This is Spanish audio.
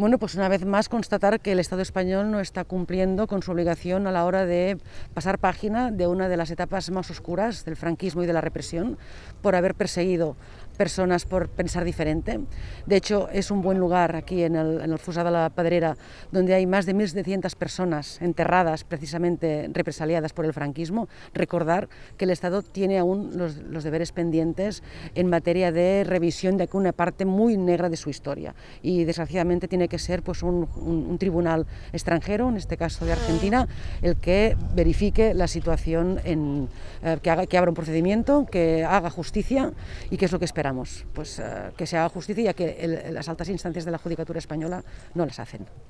Bueno, pues una vez más constatar que el Estado español no está cumpliendo con su obligación a la hora de pasar página de una de las etapas más oscuras del franquismo y de la represión por haber perseguido personas por pensar diferente. De hecho, es un buen lugar aquí en el, en de la Padrera, donde hay más de 1.700 personas enterradas, precisamente represaliadas por el franquismo. Recordar que el Estado tiene aún los, deberes pendientes en materia de revisión de una parte muy negra de su historia. Y desgraciadamente tiene que ser pues, un, tribunal extranjero, en este caso de Argentina, el que verifique la situación, en, eh, que, haga, que abra un procedimiento, que haga justicia y que es lo que esperamos pues, eh, que se haga justicia ya que las altas instancias de la Judicatura Española no las hacen.